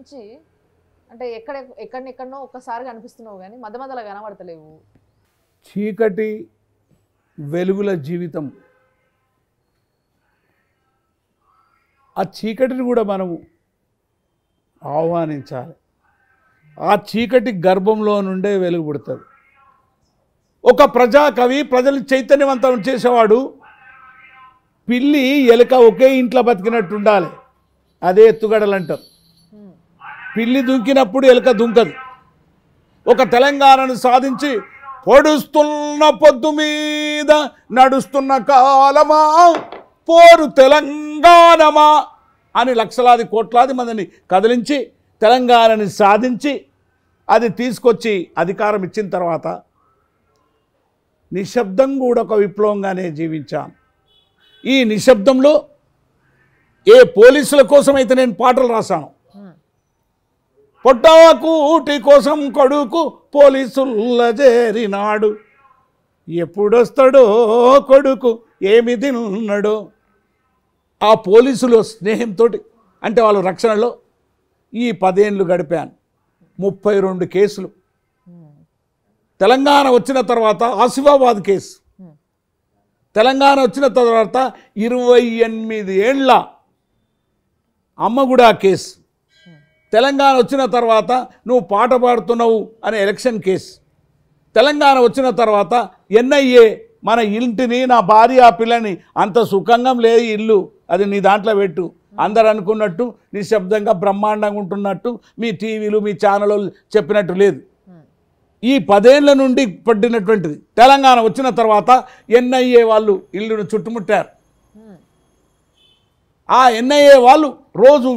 నుంచి అంటే ఎక్కడ ఎక్కడెక్కడనో ఒక్కసారి కనిపిస్తున్నావు కానీ మధ్య మధ్యలో కనబడతలేవు చీకటి వెలుగుల జీవితం ఆ చీకటిని కూడా మనము ఆహ్వానించాలి ఆ చీకటి గర్భంలో నుండే వెలుగు పుడుతుంది ఒక ప్రజాకవి ప్రజలు చైతన్యవంతం చేసేవాడు పిల్లి ఎలుక ఒకే ఇంట్లో బతికినట్టు ఉండాలి అదే ఎత్తుగడలు అంటారు పిల్లి దుంకినప్పుడు ఎలుక దుంకదు ఒక తెలంగాణను సాధించి పొడుస్తున్న పొద్దు మీద నడుస్తున్న కాలమా పోరు తెలంగాణమా అని లక్షలాది కోట్లాది మందిని కదిలించి తెలంగాణని సాధించి అది తీసుకొచ్చి అధికారం ఇచ్చిన తర్వాత నిశ్శబ్దం కూడా ఒక విప్లవంగానే జీవించాం ఈ నిశ్శబ్దంలో ఏ పోలీసుల కోసం అయితే నేను పాటలు రాశాను పొట్టాకూటి కోసం కొడుకు పోలీసుల్ల చేరినాడు ఎప్పుడొస్తాడో కొడుకు ఏమి తిన్నాడో ఆ పోలీసులు స్నేహంతో అంటే వాళ్ళ రక్షణలో ఈ పదేళ్ళు గడిపాను ముప్పై రెండు కేసులు తెలంగాణ వచ్చిన తర్వాత ఆసిఫాబాద్ కేసు తెలంగాణ వచ్చిన తర్వాత ఇరవై ఎనిమిది ఏళ్ళ అమ్మగుడా కేసు తెలంగాణ వచ్చిన తర్వాత నువ్వు పాట పాడుతున్నావు అనే ఎలక్షన్ కేసు తెలంగాణ వచ్చిన తర్వాత ఎన్ఐఏ మన ఇంటిని నా భార్య ఆ పిల్లని అంత సుఖంగా లేదు ఇల్లు అది నీ దాంట్లో పెట్టు అందరు అనుకున్నట్టు నిశ్శబ్దంగా బ్రహ్మాండంగా ఉంటున్నట్టు మీ టీవీలు మీ ఛానల్ చెప్పినట్టు లేదు ఈ పదేళ్ల నుండి పడినటువంటిది తెలంగాణ వచ్చిన తర్వాత ఎన్ఐఏ వాళ్ళు ఇల్లును చుట్టుముట్టారు ఆ ఎన్ఐఏ వాళ్ళు రోజు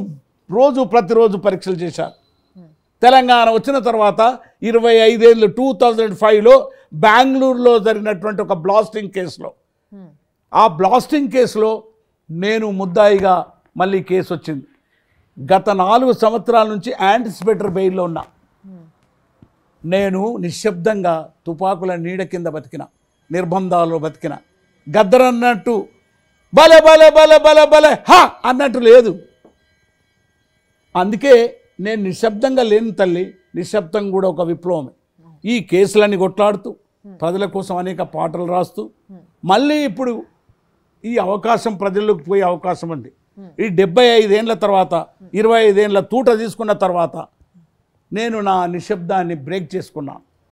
రోజు ప్రతిరోజు పరీక్షలు చేశారు తెలంగాణ వచ్చిన తర్వాత ఇరవై ఐదేళ్ళు టూ థౌజండ్ ఫైవ్లో బెంగళూరులో జరిగినటువంటి ఒక బ్లాస్టింగ్ కేసులో ఆ బ్లాస్టింగ్ కేసులో నేను ముద్దాయిగా మళ్ళీ కేసు వచ్చింది గత నాలుగు సంవత్సరాల నుంచి యాంటిసిపేటర్ బెయిల్లో ఉన్నా నేను నిశ్శబ్దంగా తుపాకుల నీడ కింద బతికిన నిర్బంధాలు బతికిన గద్దరన్నట్టు బల బల బల బల బల హా అన్నట్టు లేదు అందుకే నేను నిశ్శబ్దంగా లేని తల్లి నిశ్శబ్దం కూడా ఒక విప్లవమే ఈ కేసులన్నీ కొట్లాడుతూ ప్రజల కోసం అనేక పాటలు రాస్తూ మళ్ళీ ఇప్పుడు ఈ అవకాశం ప్రజల్లోకి పోయే అవకాశం అండి ఈ డెబ్బై ఐదేండ్ల తర్వాత ఇరవై ఐదేండ్ల తూట తీసుకున్న తర్వాత నేను నా నిశ్శబ్దాన్ని బ్రేక్ చేసుకున్నాను